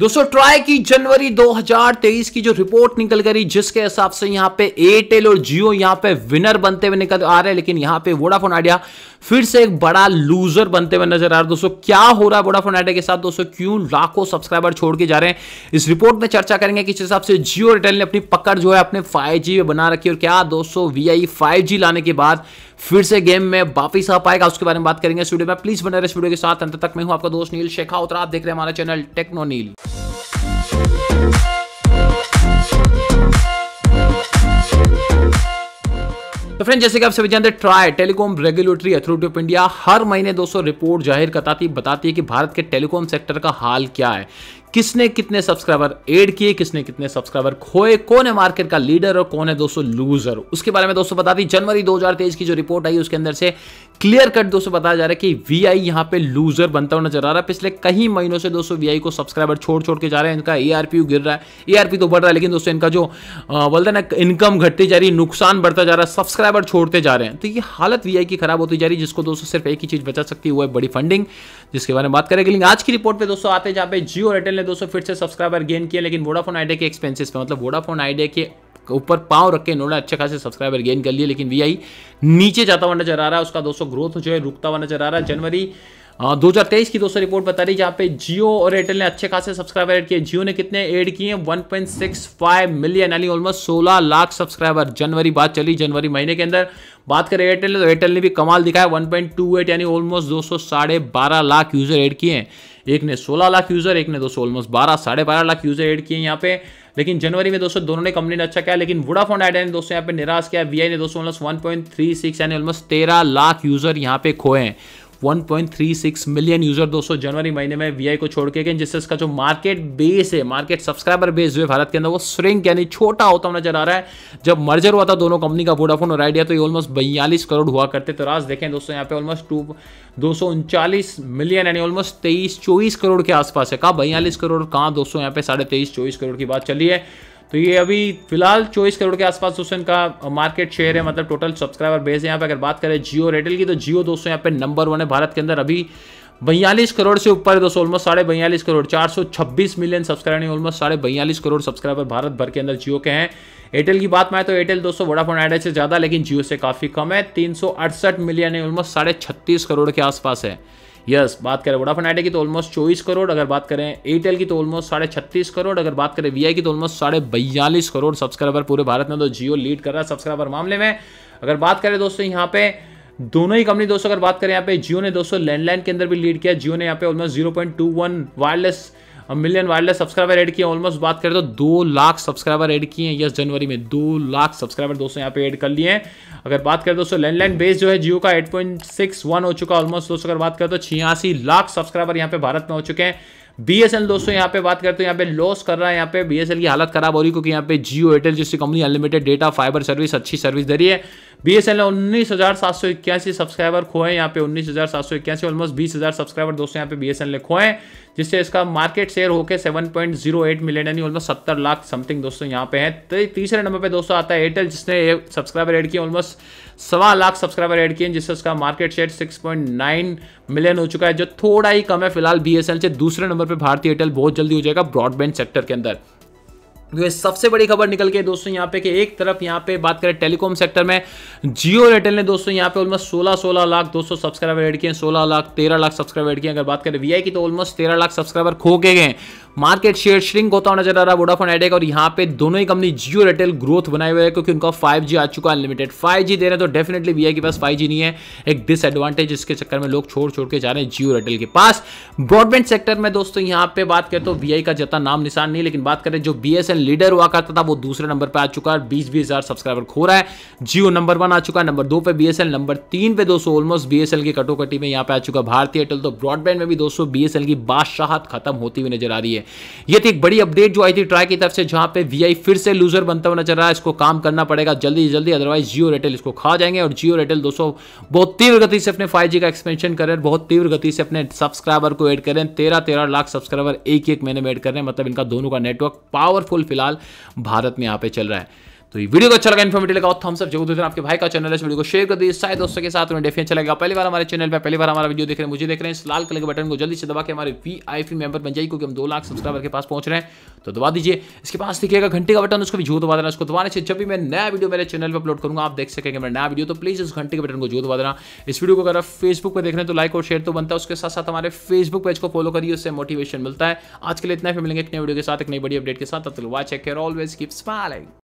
दोस्तों ट्राई की जनवरी 2023 की जो रिपोर्ट निकल गई जिसके हिसाब से यहां पे एयरटेल और जियो यहां पे विनर बनते हुए निकल आ रहे हैं लेकिन यहां पे वोडाफोन आइडिया फिर से एक बड़ा लूजर बनते हुए नजर आ रहा है दोस्तों क्या हो रहा है वोडाफोन आइडिया के साथ दोस्तों क्यों लाखों सब्सक्राइबर छोड़ के जा रहे हैं इस रिपोर्ट में चर्चा करेंगे किस हिसाब से जियो एयरटेल ने अपनी पकड़ जो है अपने फाइव में बना रखी और क्या दोस्तों वी आई लाने के बाद फिर से गेम में वापिस आ पाएगा उसके बारे में बात करेंगे स्टूडियो में प्लीज बने रहे स्टूडियो के साथ अंत तक मैं हूं आपका दोस्त नील शेखा उतरा आप देख रहे हैं हमारा चैनल टेक्नो नील तो फ्रेंड जैसे कि आप सभी जानते हैं TRAI telecom regulatory authority of India हर महीने दोस्तों रिपोर्ट जाहिर करती बताती है कि भारत के टेलीकॉम सेक्टर का हाल क्या है किसने कितने सब्सक्राइबर ऐड किए किसने कितने सब्सक्राइबर खोए कौन है मार्केट का लीडर और कौन है दोस्तों लूजर उसके बारे में दोस्तों बता दी जनवरी 2023 की जो रिपोर्ट आई उसके अंदर से क्लियर कट दोस्तों बताया जा रहा है कि वी आई यहाँ पे लूजर बनता हुआ नजर आ रहा है पिछले कई महीनों से दोस्तों वी आई को सब्सक्राइबर छोड़ छोड़ के जा रहे हैं इनका ए गिर रहा है ए तो बढ़ रहा है लेकिन दोस्तों इनका जो बोलते ना इनकम घटती जा रही है नुकसान बढ़ता जा रहा है सब्सक्राइबर छोड़ते जा रहे हैं तो ये हालत वी आई की खराब होती जा रही है जिसको दोस्तों सिर्फ एक ही चीज बचा सकती है वो है बड़ी फंडिंग जिसके बारे में बात करेंगे लेकिन आज की रिपोर्ट पर दोस्तों आते जहाँ पे जियो एयरटेल ने दोस्तों फिर से सब्सक्राइबर गेन किया लेकिन वोडाफोन आइडिया के एक्सपेंसिस पे मतलब वोडाफोन आइडिया के ऊपर पाँव रख के इन्होंने अच्छे खासे सब्सक्राइबर गेन कर लिए लेकिन वी नीचे जाता हुआ नजर आ रहा है उसका दोस्तों ग्रोथ जो है रुकता हुआ नजर आ रहा है जनवरी हाँ, दो हज़ार तेईस की दोस्तों रिपोर्ट बता रही है जहां पे जियो और एयरटेल ने अच्छे खासे सब्सक्राइबर ऐड किए जियो ने कितने ऐड किए 1.65 मिलियन यानी ऑलमोस्ट 16 लाख सब्सक्राइबर जनवरी बात चली जनवरी महीने के अंदर बात करें एयरटेल तो एयरटेल ने भी कमाल दिखाया 1.28 यानी ऑलमोस्ट दो सौ साढ़े बारह लाख यूज़र एड किए हैं एक ने 16 लाख यूज़र एक ने दोस्तों ऑलमोस्ट बारह साढ़े बारह लाख यूज़र एड किए यहाँ पे लेकिन जनवरी में दोस्तों दोनों ने कंपनी ने अच्छा किया लेकिन वोडाफोन आइडिया ने दोस्तों यहाँ पे निराश किया वीआई ने दोस्तों almost one point three six यानी ऑलमोस्ट तेरह लाख यूज़र यहाँ पे खोए हैं 1.36 मिलियन यूजर दोस्तों जनवरी महीने में वी को छोड़ के गए जिससे इसका जो मार्केट बेस है मार्केट सब्सक्राइबर बेस जो है भारत के अंदर वो श्रिंक यानी छोटा होता हुआ नजर आ रहा है जब मर्जर हुआ था दोनों कंपनी का वोडाफोन और आइडिया तो ये ऑलमोस्ट बयालीस करोड़ हुआ करते तो राज देखें दोस्तों यहाँ पे ऑलमोस्ट टू दो मिलियन यानी ऑलमोस्ट तेईस चौबीस करोड़ के आसपास है कहाँ बयालीस करोड़ कहाँ दोस्तों यहाँ पे साढ़े तेईस चौबीस करोड़ की बात चली है तो ये अभी फिलहाल चौबीस करोड़ के आसपास दोस्तों इनका मार्केट शेयर है मतलब टोटल सब्सक्राइबर बेस है यहाँ पे अगर बात करें जियो रेटेल की तो जियो दोस्तों यहाँ पे नंबर वन है भारत के अंदर अभी बयालीस करोड़ से ऊपर है दोस्तों ऑलमोस्ट साढ़े बयालीस करोड़ चार सौ छब्बीस मिलियन सब्सक्राइबर ऑलमोस्ट साढ़े बयालीस करोड़ सब्सक्राइबर भारत भर के अंदर जियो के हैं एयरटेल की बात में तो एयरटेल दोस्तों वोडाफोन आइडिया से ज़्यादा लेकिन जियो से काफ़ी कम है तीन मिलियन है ऑलमोस्ट साढ़े छत्तीस करोड़ के आसपास है यस बात करें वोडाफोन आइडिया की तो ऑलमोस्ट चौबीस करोड़ अगर बात करें एयरटेल की तो ऑलमोस्ट साढ़े छत्तीस करोड़ अगर बात करें वी की तो ऑलमोस्ट साढ़े बयालीस करोड़ सब्सक्राइबर पूरे भारत में तो जियो लीड कर रहा है सब्सक्राइबर मामले में अगर बात करें दोस्तों यहाँ पे दोनों ही कंपनी दोस्तों अगर बात करें यहाँ पे जियो ने दोस्तों लैंडलाइन के अंदर भी लीड किया जियो ने यहाँ पे almost zero point two one wireless million wireless subscriber add किए ऑलमोस्ट बात करें तो दो लाख सब्सक्राइबर ऐड किए हैं यस जनवरी में दो लाख सब्सक्राइबर दोस्तों यहाँ पे ऐड कर लिए हैं अगर बात करें दोस्तों लैंडलाइन बेस जो है जियो का 8.61 हो चुका ऑलमोस्ट दोस्तों अगर बात करें तो छियासी लाख सब्सक्राइबर यहाँ पे भारत में हो चुके हैं बी दोस्तों यहाँ पे बात करते हैं तो यहाँ पे लॉस कर रहा है यहाँ पे बी की हालत खराब हो रही है क्योंकि यहाँ पे जियो एयरटेल जैसी company unlimited data fibre service अच्छी सर्विस दे रही है बी एस एल ने उन्नीस हजार सात सौ इक्यासी सब्सक्राइबर खोए यहाँ पे उन्नीस हजार सात सौ इक्यासी ऑलमोस्ट बीस हजार सब्सक्राइबर दोस्तों यहाँ पे बी एस एल ने खोए जिससे इसका मार्केट शेयर होकर seven point zero eight million यानी ऑलमोस्ट सत्तर लाख समथिंग दोस्तों यहाँ पे है तो तीसरे नंबर पे दोस्तों आता है एयरटेल जिसने सब्सक्राइबर एड किए ऑलमोस्ट सवा लाख सब्सक्राइबर एड किए जिससे उसका market share six point nine million हो चुका है जो थोड़ा ही कम है फिलहाल बी एस एल से दूसरे नंबर पर भारतीय एयरटेल बहुत जल्दी हो जाएगा ब्रॉडबैंड सेक्टर के अंदर क्योंकि सबसे बड़ी खबर निकल के दोस्तों यहाँ पे कि एक तरफ यहाँ पे बात करें टेलीकॉम सेक्टर में जियो एयरटेल ने दोस्तों यहाँ पे ऑलमोस्ट 16 16 लाख 200 सब्सक्राइबर एड किए 16 लाख 13 लाख सब्सक्राइबर एड किए अगर बात करें वीआई की तो ऑलमोस्ट 13 लाख सब्सक्राइबर खो के गए मार्केट शेयर श्रिंक होता हुआ नजर आ रहा है वोडाफोन एडेक और यहाँ पे दोनों ही कंपनी जियो रिटेल ग्रोथ बनाए हुए हैं क्योंकि उनका फाइव आ चुका है अनलिमिटेड फाइव दे रहे तो डेफिनेटली वी के पास फाइव नहीं है एक डिसएडवांटेज इसके चक्कर में लोग छोड़ छोड़ के जा रहे हैं जियो रिटेल के पास ब्रॉडबैंड सेक्टर में दोस्तों यहाँ पे बात करें तो वी का जितना नाम निशान नहीं लेकिन बात करें जो बी लीडर हुआ करता था वो दूसरे नंबर पर आ चुका है बीस बीस हजार सब्सक्राइबर खो रहा है जियो नंबर वन आ चुका है नंबर दो पे बी नंबर तीन पे दोस्तों ऑलमोस्ट बी की कटोकटी में यहाँ पे आ चुका भारतीय एयरटेल तो ब्रॉडबैंड में भी दोस्तों बी की बादशाहत खत्म होती हुई नजर आ रही है है यह थी एक बड़ी अपडेट जो आई थी ट्राई की तरफ से जहां पे वीआई फिर से लूजर बनता हुआ नजर रहा है इसको काम करना पड़ेगा जल्दी जल्दी अदरवाइज जियो एयरटेल इसको खा जाएंगे और जियो एयरटेल दोस्तों बहुत तीव्र गति से अपने फाइव का एक्सपेंशन करें बहुत तीव्र गति से अपने सब्सक्राइबर को एड करें तेरह तेरह लाख सब्सक्राइबर एक एक महीने में एड करें मतलब इनका दोनों का नेटवर्क पावरफुल फिलहाल भारत में यहाँ पे चल रहा है तो ये वीडियो को अच्छा लगा इन्फॉर्मेटिव लगा हम सब जरूर देते आपके भाई का चैनल है वीडियो को शेयर कर दिए सारे दोस्तों के साथ में डेफिनेट चलेगा पहली बार हमारे चैनल पर पहली बार हमारा वीडियो देख रहे हैं मुझे देख रहे हैं इस लाल कलर के बटन को जल्दी से दबा के हमारे वी आई पी मेंबर बन जाइए क्योंकि हम दो लाख सब्सक्राइबर के पास पहुंच रहे हैं तो दबा दीजिए इसके पास दिखेगा घंटे का बटन उसको भी जो दबा देना उसको दबाने से जब भी मैं नया वीडियो मेरे चैनल पर अपलोड करूंगा आप देख सकेंगे मेरा नया वीडियो तो प्लीज़ उस घंटे के बटन को जो दबा देना इस वीडियो को अगर आप फेसबुक पर देख रहे हैं तो लाइक और शेयर तो बनता है उसके साथ साथ हमारे फेसबुक पेज को फॉलो करिए उससे मोटिवेशन मिलता है आज के लिए इतना फिर मिलेंगे एक नए वीडियो के साथ एक नई बड़ी अपडेट के साथ तब तक वाच ऑलवेज कीप स्माइलिंग